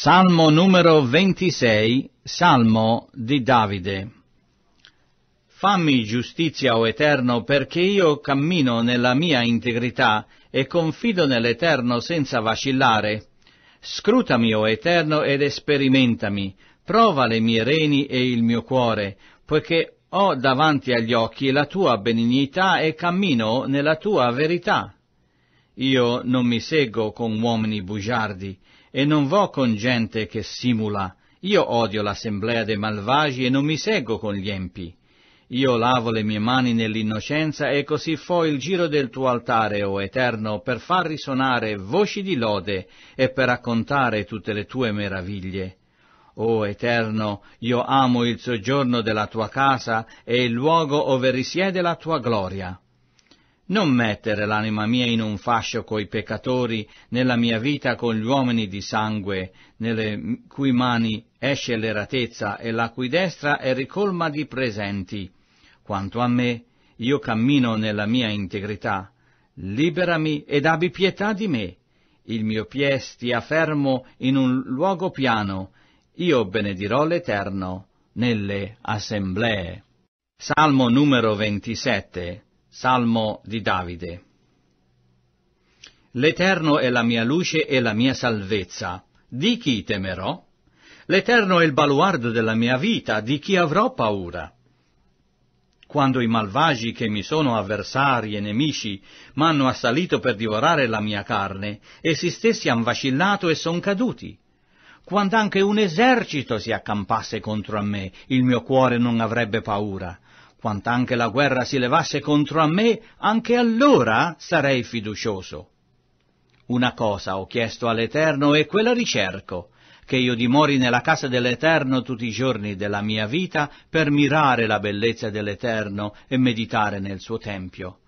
Salmo numero 26, Salmo di Davide. Fammi giustizia, o Eterno, perché io cammino nella mia integrità e confido nell'Eterno senza vacillare. Scrutami, o Eterno, ed esperimentami, prova le mie reni e il mio cuore, poiché ho davanti agli occhi la tua benignità e cammino nella tua verità. Io non mi seggo con uomini bugiardi, e non vo con gente che simula. Io odio l'assemblea dei malvagi e non mi seguo con gli empi. Io lavo le mie mani nell'innocenza e così fo il giro del tuo altare, o Eterno, per far risonare voci di lode e per raccontare tutte le tue meraviglie. O Eterno, io amo il soggiorno della tua casa e il luogo ove risiede la tua gloria. Non mettere l'anima mia in un fascio coi peccatori, nella mia vita con gli uomini di sangue, nelle cui mani esce l'eratezza e la cui destra è ricolma di presenti. Quanto a me, io cammino nella mia integrità. Liberami ed abbi pietà di me. Il mio piè stia fermo in un luogo piano. Io benedirò l'Eterno nelle assemblee. Salmo numero 27 Salmo di Davide. L'Eterno è la mia luce e la mia salvezza. Di chi temerò? L'Eterno è il baluardo della mia vita, di chi avrò paura? Quando i malvagi che mi sono avversari e nemici m'hanno assalito per divorare la mia carne, essi stessi han vacillato e son caduti. Quando anche un esercito si accampasse contro a me, il mio cuore non avrebbe paura quant'anche la guerra si levasse contro a me, anche allora sarei fiducioso. Una cosa ho chiesto all'Eterno e quella ricerco, che io dimori nella casa dell'Eterno tutti i giorni della mia vita per mirare la bellezza dell'Eterno e meditare nel suo Tempio,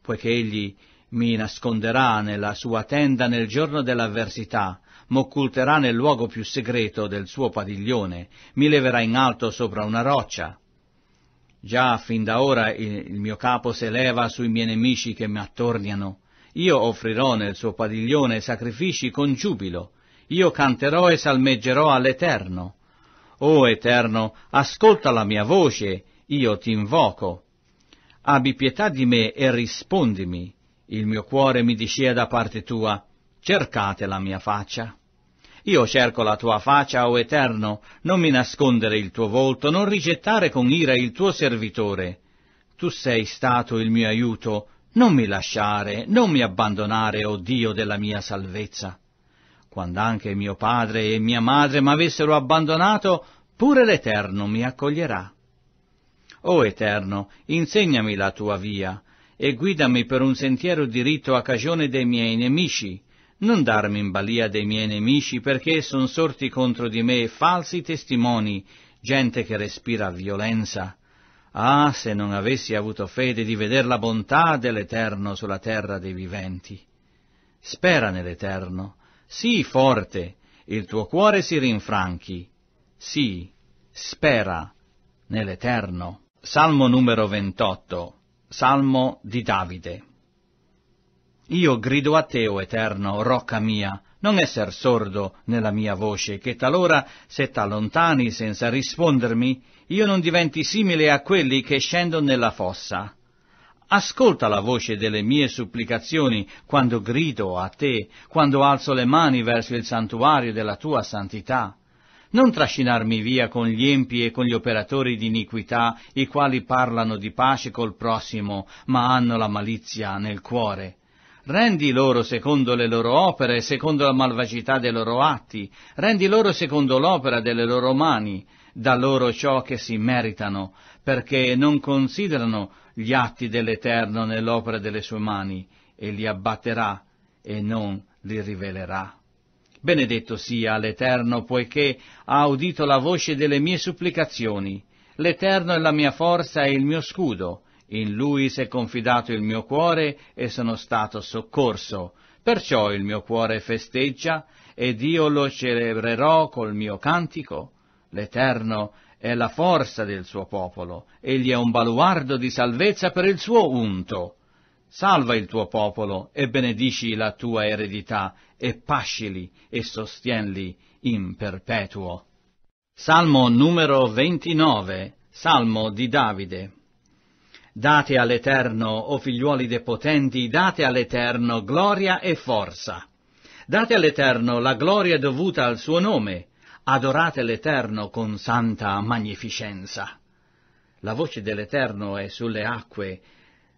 poiché egli mi nasconderà nella sua tenda nel giorno dell'avversità, m'occulterà nel luogo più segreto del suo padiglione, mi leverà in alto sopra una roccia. Già fin da ora il mio capo si eleva sui miei nemici che mi attorniano. Io offrirò nel suo padiglione sacrifici con giubilo. Io canterò e salmeggerò all'Eterno. O Eterno, ascolta la mia voce, io ti invoco. Abbi pietà di me e rispondimi. Il mio cuore mi discea da parte tua. Cercate la mia faccia. Io cerco la tua faccia, o Eterno, non mi nascondere il tuo volto, non rigettare con ira il tuo servitore. Tu sei stato il mio aiuto, non mi lasciare, non mi abbandonare, o Dio della mia salvezza. Quando anche mio padre e mia madre m'avessero abbandonato, pure l'Eterno mi accoglierà. O Eterno, insegnami la tua via, e guidami per un sentiero diritto a cagione dei miei nemici, non darmi in balia dei miei nemici perché sono sorti contro di me falsi testimoni, gente che respira violenza. Ah, se non avessi avuto fede di veder la bontà dell'Eterno sulla terra dei viventi. Spera nell'Eterno, sii forte, il tuo cuore si rinfranchi. Sì, spera nell'Eterno. Salmo numero 28. Salmo di Davide. Io grido a te, o Eterno, rocca mia, non esser sordo nella mia voce, che talora, se t'allontani senza rispondermi, io non diventi simile a quelli che scendono nella fossa. Ascolta la voce delle mie supplicazioni quando grido a te, quando alzo le mani verso il santuario della tua santità. Non trascinarmi via con gli empi e con gli operatori di iniquità, i quali parlano di pace col prossimo, ma hanno la malizia nel cuore. Rendi loro secondo le loro opere, e secondo la malvagità dei loro atti, rendi loro secondo l'opera delle loro mani, da loro ciò che si meritano, perché non considerano gli atti dell'Eterno nell'opera delle sue mani, e li abbatterà e non li rivelerà. Benedetto sia l'Eterno, poiché ha udito la voce delle mie supplicazioni. L'Eterno è la mia forza e il mio scudo. In lui s'è confidato il mio cuore e sono stato soccorso. Perciò il mio cuore festeggia ed io lo celebrerò col mio cantico. L'Eterno è la forza del suo popolo, egli è un baluardo di salvezza per il suo unto. Salva il tuo popolo e benedici la tua eredità e pascili e sostienli in perpetuo. Salmo numero 29, Salmo di Davide. Date all'Eterno, o figliuoli dei potenti, date all'Eterno gloria e forza. Date all'Eterno la gloria dovuta al suo nome, adorate l'Eterno con santa magnificenza. La voce dell'Eterno è sulle acque,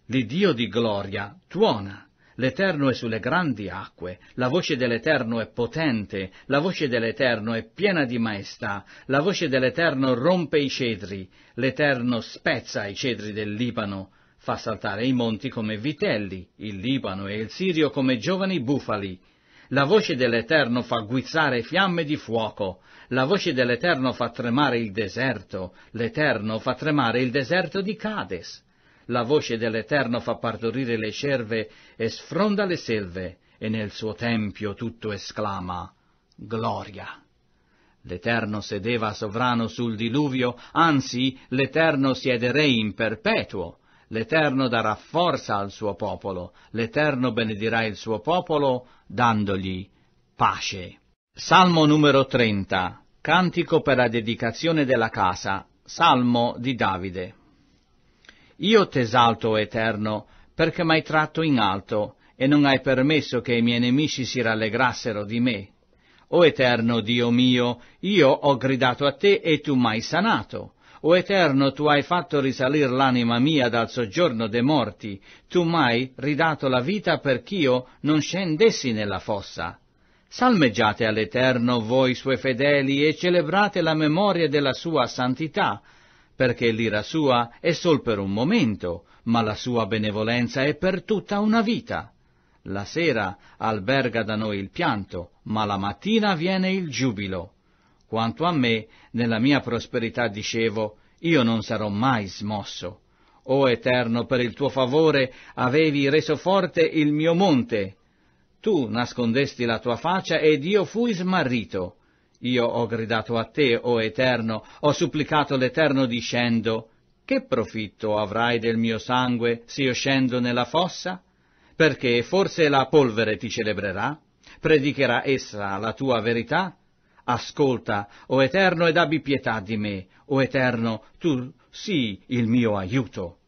l'Iddio di gloria tuona. L'Eterno è sulle grandi acque, la voce dell'Eterno è potente, la voce dell'Eterno è piena di maestà, la voce dell'Eterno rompe i cedri, l'Eterno spezza i cedri del Libano, fa saltare i monti come vitelli, il Libano e il Sirio come giovani bufali. La voce dell'Eterno fa guizzare fiamme di fuoco, la voce dell'Eterno fa tremare il deserto, l'Eterno fa tremare il deserto di Cades la voce dell'Eterno fa partorire le cerve e sfronda le selve, e nel suo tempio tutto esclama Gloria. L'Eterno sedeva sovrano sul diluvio, anzi l'Eterno siede re in perpetuo. L'Eterno darà forza al suo popolo, l'Eterno benedirà il suo popolo dandogli pace. Salmo numero 30, cantico per la dedicazione della casa, Salmo di Davide. Io t'esalto, Eterno, perché m'hai tratto in alto e non hai permesso che i miei nemici si rallegrassero di me. O Eterno Dio mio, io ho gridato a te e tu m'hai sanato. O Eterno, tu hai fatto risalire l'anima mia dal soggiorno dei morti, tu m'hai ridato la vita perch'io non scendessi nella fossa. Salmeggiate all'Eterno voi suoi fedeli e celebrate la memoria della sua santità, perché l'ira sua è sol per un momento, ma la sua benevolenza è per tutta una vita. La sera alberga da noi il pianto, ma la mattina viene il giubilo. Quanto a me, nella mia prosperità dicevo, io non sarò mai smosso. O Eterno, per il tuo favore avevi reso forte il mio monte. Tu nascondesti la tua faccia ed io fui smarrito. Io ho gridato a te, o oh Eterno, ho supplicato l'Eterno dicendo, che profitto avrai del mio sangue se io scendo nella fossa? Perché forse la polvere ti celebrerà? Predicherà essa la tua verità? Ascolta, o oh Eterno, ed abbi pietà di me, o oh Eterno, tu sii il mio aiuto.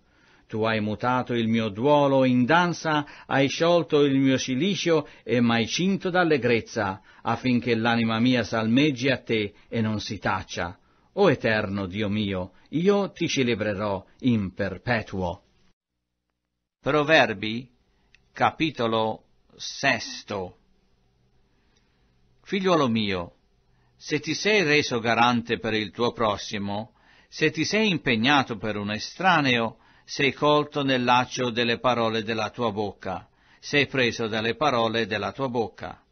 Tu hai mutato il mio duolo in danza, hai sciolto il mio cilicio e m'hai cinto d'allegrezza, affinché l'anima mia salmeggi a te e non si taccia. O eterno Dio mio, io ti celebrerò in perpetuo. Proverbi, capitolo sesto. Figliuolo mio, se ti sei reso garante per il tuo prossimo, se ti sei impegnato per un estraneo, sei colto nel laccio delle parole della tua bocca, sei preso dalle parole della tua bocca.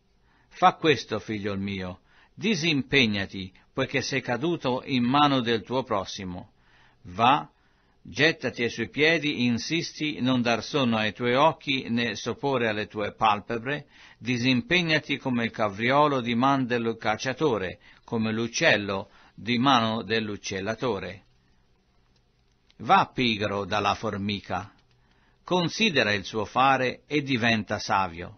Fa questo, figlio mio, disimpegnati, poiché sei caduto in mano del tuo prossimo. Va, gettati ai suoi piedi, insisti, non dar sonno ai tuoi occhi né sopore alle tue palpebre, disimpegnati come il cavriolo di man del cacciatore, come l'uccello di mano dell'uccellatore. Va pigro dalla formica, considera il suo fare e diventa savio.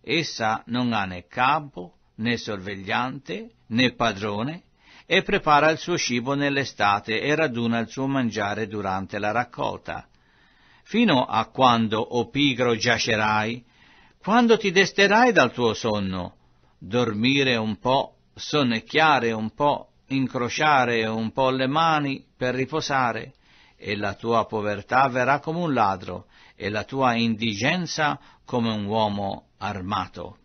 Essa non ha né capo, né sorvegliante, né padrone, e prepara il suo cibo nell'estate e raduna il suo mangiare durante la raccolta. Fino a quando, o oh pigro, giacerai, quando ti desterai dal tuo sonno, dormire un po', sonnecchiare un po', incrociare un po' le mani per riposare, e la tua povertà verrà come un ladro, e la tua indigenza come un uomo armato.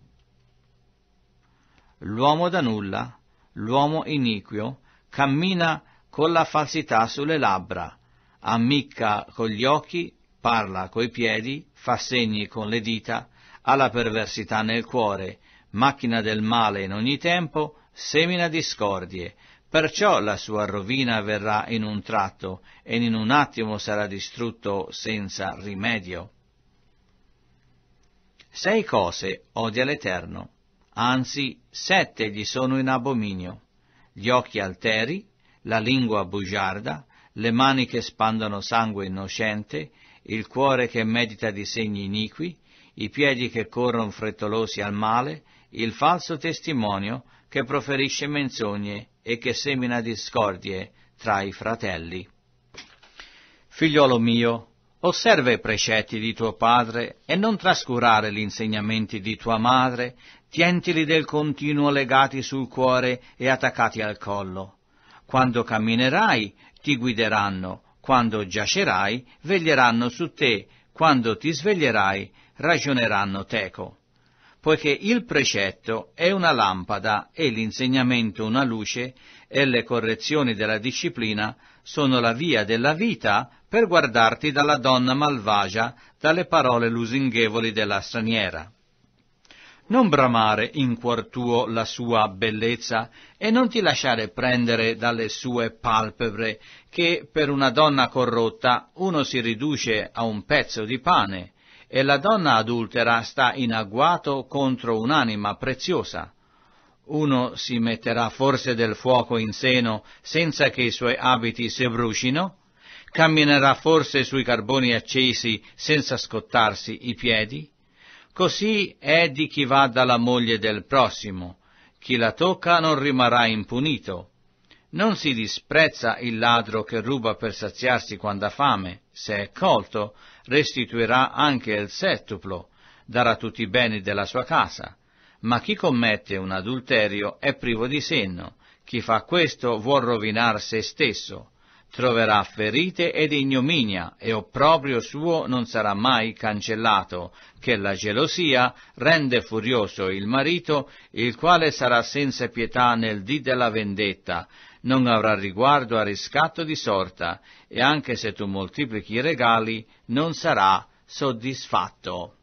L'uomo da nulla, l'uomo iniquo, cammina con la falsità sulle labbra, ammicca con gli occhi, parla coi piedi, fa segni con le dita, ha la perversità nel cuore, macchina del male in ogni tempo, semina discordie, Perciò la sua rovina verrà in un tratto e in un attimo sarà distrutto senza rimedio. Sei cose odia l'Eterno, anzi sette gli sono in abominio, gli occhi alteri, la lingua bugiarda, le mani che spandono sangue innocente, il cuore che medita di segni iniqui, i piedi che corrono frettolosi al male, il falso testimonio che proferisce menzogne e che semina discordie tra i fratelli. Figliolo mio, osserva i precetti di tuo padre e non trascurare gli insegnamenti di tua madre, tientili del continuo legati sul cuore e attaccati al collo. Quando camminerai, ti guideranno, quando giacerai, veglieranno su te, quando ti sveglierai, ragioneranno teco poiché il precetto è una lampada e l'insegnamento una luce e le correzioni della disciplina sono la via della vita per guardarti dalla donna malvagia, dalle parole lusinghevoli della straniera. Non bramare in cuor tuo la sua bellezza e non ti lasciare prendere dalle sue palpebre, che per una donna corrotta uno si riduce a un pezzo di pane, e la donna adultera sta in agguato contro un'anima preziosa. Uno si metterà forse del fuoco in seno senza che i suoi abiti si brucino? Camminerà forse sui carboni accesi senza scottarsi i piedi? Così è di chi va dalla moglie del prossimo. Chi la tocca non rimarrà impunito. Non si disprezza il ladro che ruba per saziarsi quando ha fame, se è colto, restituirà anche il settuplo, darà tutti i beni della sua casa. Ma chi commette un adulterio è privo di senno, chi fa questo vuol rovinar se stesso, troverà ferite ed ignominia, e opprobrio suo non sarà mai cancellato, che la gelosia rende furioso il marito, il quale sarà senza pietà nel dì della vendetta, non avrà riguardo a riscatto di sorta, e anche se tu moltiplichi i regali, non sarà soddisfatto.